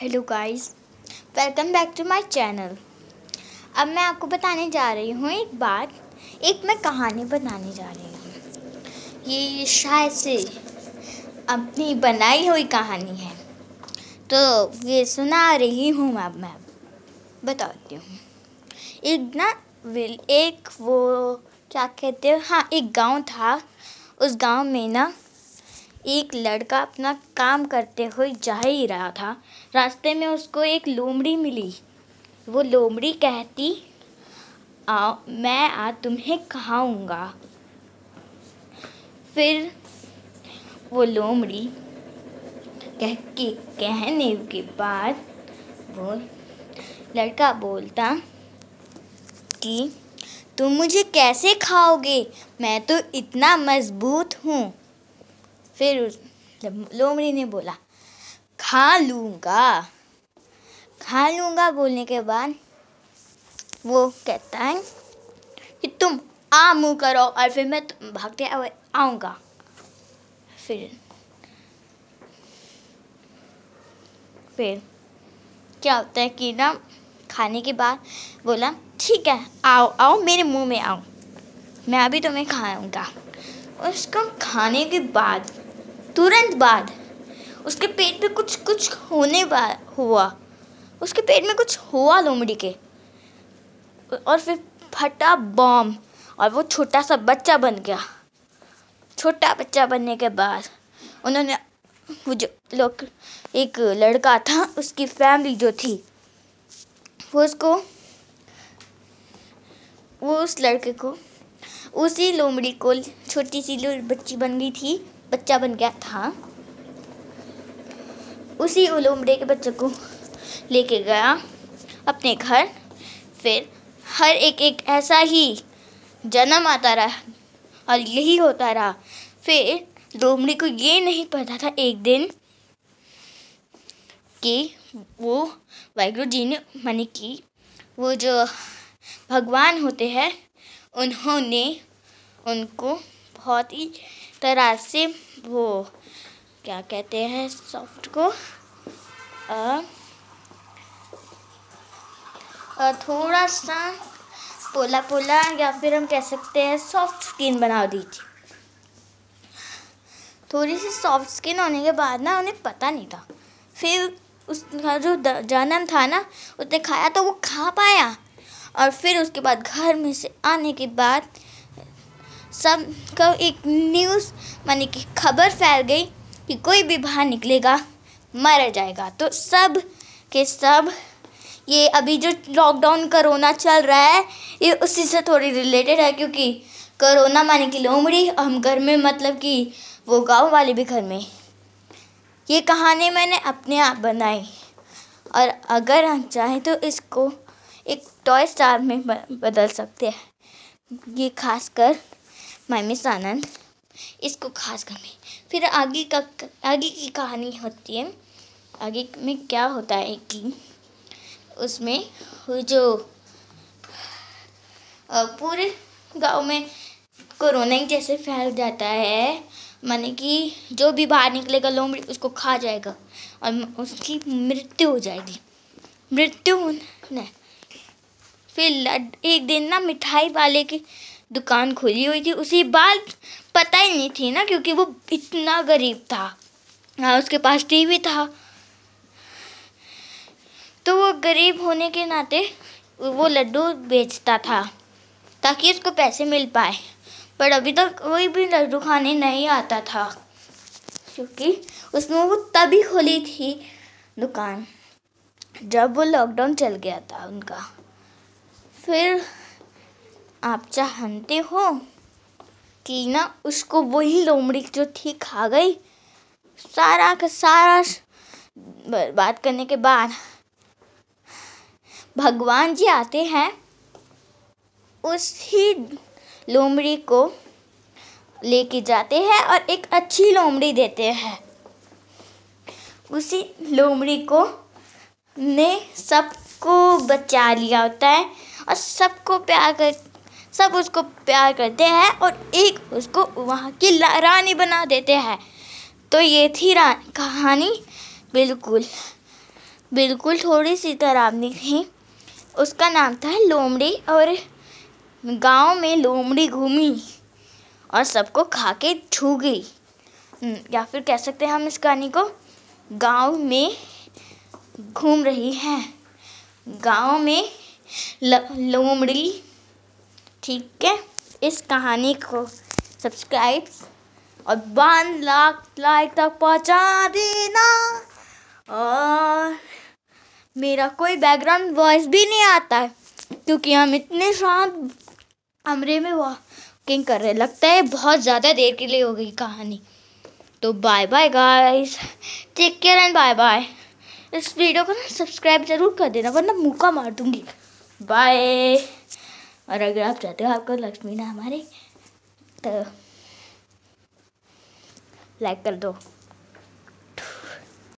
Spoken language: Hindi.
hello guys welcome back to my channel अब मैं आपको बताने जा रही हूँ एक बात एक मैं कहानी बताने जा रही हूँ ये शायद से अपनी बनाई हुई कहानी है तो ये सुना रही हूँ मैं मैं बताती हूँ एक ना विल एक वो क्या कहते हैं हाँ एक गांव था उस गांव में ना एक लड़का अपना काम करते हुए जा ही रहा था रास्ते में उसको एक लोमड़ी मिली वो लोमड़ी कहती आओ मैं आ तुम्हें खाऊंगा फिर वो लोमड़ी कह के कहने के बाद वो लड़का बोलता कि तुम मुझे कैसे खाओगे मैं तो इतना मजबूत हूँ फिर लोमड़ी ने बोला खा लूँगा खा लूँगा बोलने के बाद वो कहता है कि तुम आ मुँह करो और फिर मैं भागते हुए आऊँगा फिर फिर क्या होता है कि ना खाने के बाद बोला ठीक है आओ आओ मेरे मुंह में आओ मैं अभी तुम्हें खाऊंगा उसको खाने के बाद तुरंत बाद उसके पेट पे कुछ कुछ होने हुआ उसके पेट में कुछ हुआ लोमड़ी के और फिर फटा बॉम्ब और वो छोटा सा बच्चा बन गया छोटा बच्चा बनने के बाद उन्होंने वो जो लोग एक लड़का था उसकी फैमिली जो थी वो उसको वो उस लड़के को उसी लोमड़ी को छोटी सी बच्ची बन गई थी बच्चा बन गया था उसी उलुमड़े के बच्चे को लेके गया अपने घर फिर हर एक एक ऐसा ही जन्म आता रहा और यही होता रहा फिर लोमड़ी को ये नहीं पता था एक दिन कि वो वाहगुरु जी ने मन कि वो जो भगवान होते हैं उन्होंने उनको बहुत ही तरह से वो क्या कहते हैं सॉफ्ट को आ, आ, थोड़ा सा पोला पोला या फिर हम कह सकते हैं सॉफ्ट स्किन बना दीजिए थोड़ी सी सॉफ्ट स्किन होने के बाद ना उन्हें पता नहीं था फिर उसका जो जन्म था ना उसने खाया तो वो खा पाया और फिर उसके बाद घर में से आने के बाद सब को एक न्यूज़ मानी कि खबर फैल गई कि कोई भी बाहर निकलेगा मर जाएगा तो सब के सब ये अभी जो लॉकडाउन करोना चल रहा है ये उसी से थोड़ी रिलेटेड है क्योंकि करोना माने कि लोमड़ी और हम घर में मतलब कि वो गांव वाले भी घर में ये कहानी मैंने अपने आप बनाई और अगर हम चाहें तो इसको एक टॉय स्टार में बदल सकते हैं ये खासकर माय मिस आनंद इसको खास कमी फिर आगे का आगे की कहानी होती है आगे में क्या होता है कि उसमें जो पूरे गांव में कोरोना ही जैसे फैल जाता है माने कि जो भी बाहर निकलेगा लोमड़ी उसको खा जाएगा और उसकी मृत्यु हो जाएगी मृत्यु न फिर एक दिन ना मिठाई वाले की दुकान खुली हुई थी उसी बात पता ही नहीं थी ना क्योंकि वो इतना गरीब था ना हाँ, उसके पास टीवी था तो वो गरीब होने के नाते वो लड्डू बेचता था ताकि उसको पैसे मिल पाए पर अभी तक कोई भी लड्डू खाने नहीं आता था क्योंकि उसने वो तभी खोली थी दुकान जब वो लॉकडाउन चल गया था उनका फिर आप चाहते हो कि ना उसको वही लोमड़ी जो थी खा गई सारा का सारा बात करने के बाद भगवान जी आते हैं उस ही लोमड़ी को लेके जाते हैं और एक अच्छी लोमड़ी देते हैं उसी लोमड़ी को ने सबको बचा लिया होता है और सबको प्यार कर सब उसको प्यार करते हैं और एक उसको वहाँ की रानी बना देते हैं तो ये थी कहानी बिल्कुल बिल्कुल थोड़ी सी डरावनी थी उसका नाम था लोमड़ी और गांव में लोमड़ी घूमी और सबको खा के छू गई हम्म, या फिर कह सकते हैं हम इस कहानी को गांव में घूम रही है गांव में लोमड़ी ठीक है इस कहानी को सब्सक्राइब और वन लाख लाइक तक पहुंचा देना और मेरा कोई बैकग्राउंड वॉइस भी नहीं आता है क्योंकि हम इतने शांत कमरे में वॉकिंग कर रहे लगता है बहुत ज़्यादा देर के लिए हो गई कहानी तो bye bye guys take care and bye bye इस वीडियो को ना सब्सक्राइब जरूर कर देना वरना मुका मार दूंगी बाय और अगर आप चाहते हो आपको लक्ष्मी ना हमारे तो लाइक कर दो